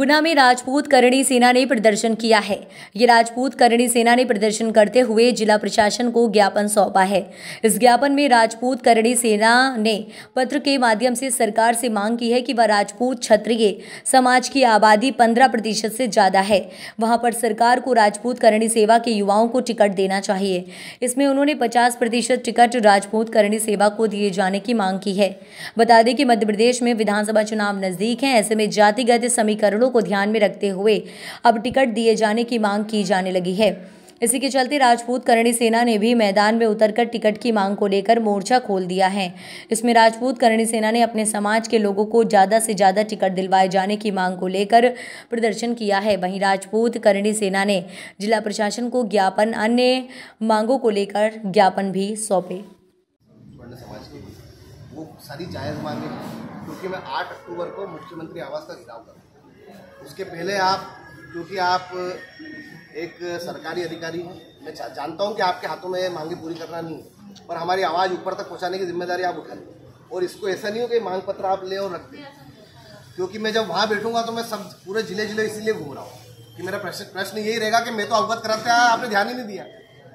गुना में राजपूत करणी सेना ने प्रदर्शन किया है ये राजपूत करणी सेना ने प्रदर्शन करते हुए जिला प्रशासन को ज्ञापन सौंपा है इस ज्ञापन में राजपूत करणी सेना ने पत्र के माध्यम से सरकार से मांग की है कि वह राजपूत क्षत्रिय समाज की आबादी पंद्रह प्रतिशत से ज़्यादा है वहां पर सरकार को राजपूत करणी सेवा के युवाओं को टिकट देना चाहिए इसमें उन्होंने पचास प्रतिशत टिकट राजपूत करणी सेवा को दिए जाने की मांग की है बता दें कि मध्य प्रदेश में विधानसभा चुनाव नज़दीक हैं ऐसे में जातिगत समीकरणों मांगों को ध्यान में रखते हुए अब टिकट दिए जाने की मांग की जाने लगी है इसी के चलते राजपूत करणी सेना ने भी मैदान में उतरकर टिकट की मांग को लेकर मोर्चा खोल दिया है इसमें राजपूत करणी सेना ने अपने समाज के लोगों को ज़्यादा से ज़्यादा टिकट दिलवाए जाने की मांग को लेकर प्रदर्शन किया है वहीं राजपूत करणी सेना ने जिला प्रशासन को ज्ञापन अन्य मांगों को लेकर ज्ञापन भी सौंपे क्योंकि मैं आठ अक्टूबर को मुख्यमंत्री आवास का घेराव करूँ उसके पहले आप क्योंकि आप एक सरकारी अधिकारी हैं मैं जानता हूँ कि आपके हाथों में मांगे पूरी करना नहीं है पर हमारी आवाज़ ऊपर तक पहुँचाने की जिम्मेदारी आप उठा लें और इसको ऐसा नहीं हो कि मांग पत्र आप ले और रख दें क्योंकि मैं जब वहाँ बैठूंगा तो मैं सब पूरे जिले जिले इसीलिए घूम रहा हूँ कि मेरा प्रश्न प्रश्न यही रहेगा कि मैं तो अवगत कराते आपने ध्यान ही नहीं दिया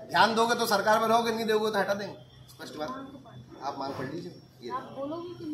ध्यान दोगे तो सरकार में रहोगे नहीं दोगे तो हटा देंगे स्पष्ट बात आप मांग पढ़ लीजिए